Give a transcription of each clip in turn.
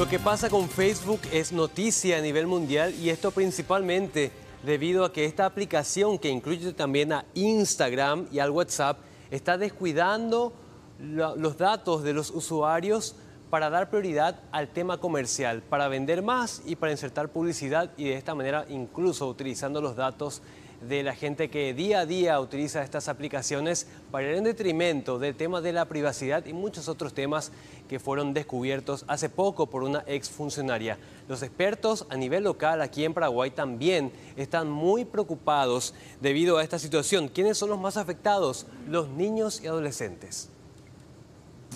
Lo que pasa con Facebook es noticia a nivel mundial y esto principalmente debido a que esta aplicación que incluye también a Instagram y al WhatsApp está descuidando los datos de los usuarios para dar prioridad al tema comercial, para vender más y para insertar publicidad y de esta manera incluso utilizando los datos de la gente que día a día utiliza estas aplicaciones para ir en detrimento del tema de la privacidad y muchos otros temas que fueron descubiertos hace poco por una exfuncionaria. Los expertos a nivel local aquí en Paraguay también están muy preocupados debido a esta situación. ¿Quiénes son los más afectados? Los niños y adolescentes.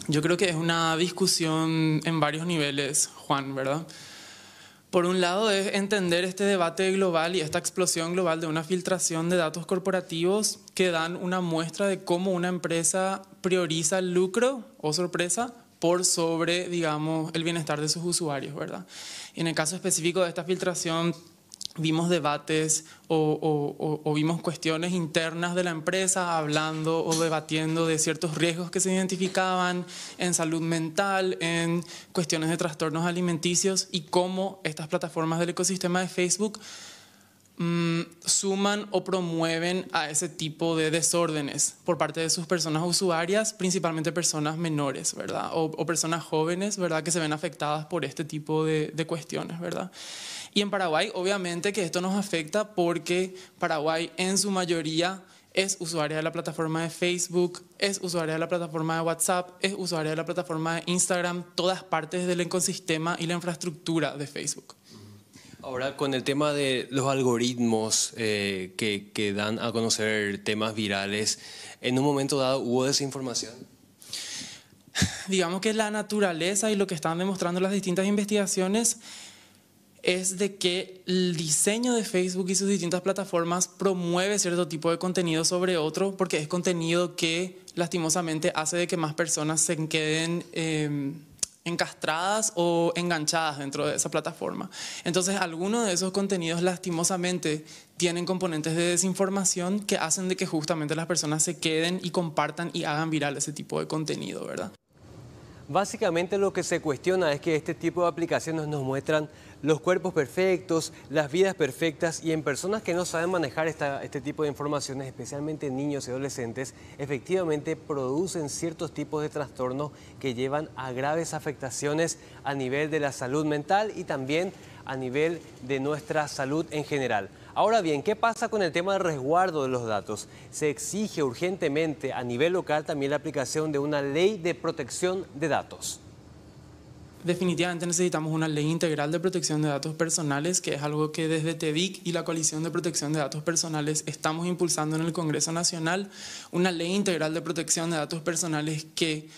Yo creo que es una discusión en varios niveles, Juan, ¿verdad? Por un lado es entender este debate global y esta explosión global de una filtración de datos corporativos que dan una muestra de cómo una empresa prioriza el lucro o sorpresa por sobre, digamos, el bienestar de sus usuarios, ¿verdad? en el caso específico de esta filtración vimos debates o, vimos cuestiones internas de la empresa hablando o debatiendo de ciertos riesgos que se identificaban en salud mental, en cuestiones de trastornos alimenticios y cómo estas plataformas del ecosistema de Facebook Mm, suman o promueven a ese tipo de desórdenes por parte de sus personas usuarias, principalmente personas menores, O, personas jóvenes, ¿verdad? Que se ven afectadas por este tipo de, cuestiones, ¿verdad? Y en Paraguay, obviamente que esto nos afecta porque Paraguay en su mayoría es usuaria de la plataforma de Facebook, es usuaria de la plataforma de WhatsApp, es usuaria de la plataforma de Instagram, todas partes del ecosistema y la infraestructura de Facebook. Ahora, con el tema de los algoritmos eh, que, dan a conocer temas virales, ¿en un momento dado hubo desinformación? Digamos que la naturaleza y lo que están demostrando las distintas investigaciones es de que el diseño de Facebook y sus distintas plataformas promueve cierto tipo de contenido sobre otro porque es contenido que lastimosamente hace de que más personas se queden... Em, encastradas o enganchadas dentro de esa plataforma. Entonces, algunos de esos contenidos lastimosamente tienen componentes de desinformación que hacen de que justamente las personas se queden y compartan y hagan viral ese tipo de contenido, ¿verdad? Básicamente lo que se cuestiona es que este tipo de aplicaciones nos muestran los cuerpos perfectos, las vidas perfectas y en personas que no saben manejar este tipo de informaciones, especialmente niños y adolescentes, efectivamente producen ciertos tipos de trastornos que llevan a graves afectaciones a nivel de la salud mental y también a nivel de nuestra salud en general. Ahora bien, ¿qué pasa con el tema del resguardo de los datos? Se exige urgentemente a nivel local también la aplicación de una ley de protección de datos. Definitivamente necesitamos una ley integral de protección de datos personales, que es algo que desde TEDIC y la Coalición de Protección de Datos Personales estamos impulsando en el Congreso Nacional, una ley integral de protección de datos personales que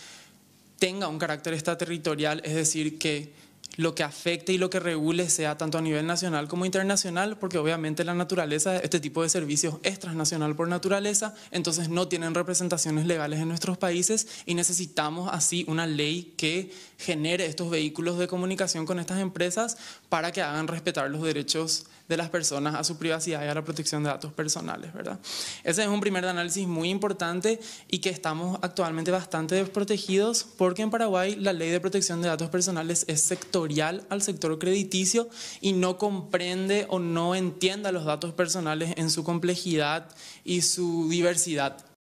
tenga un carácter extraterritorial, es decir, que lo que afecte y lo que regule sea tanto a nivel nacional como internacional, porque obviamente la naturaleza, de este tipo de servicios es transnacional por naturaleza, entonces no tienen representaciones legales en nuestros países y necesitamos así una ley que genere estos vehículos de comunicación con estas empresas para que hagan respetar los derechos de las personas a su privacidad y a la protección de datos personales, ¿verdad? Ese es un primer análisis muy importante y que estamos actualmente bastante desprotegidos porque en Paraguay la ley de protección de datos personales es sectorial al sector crediticio y no comprende o no entienda los datos personales en su complejidad y su diversidad.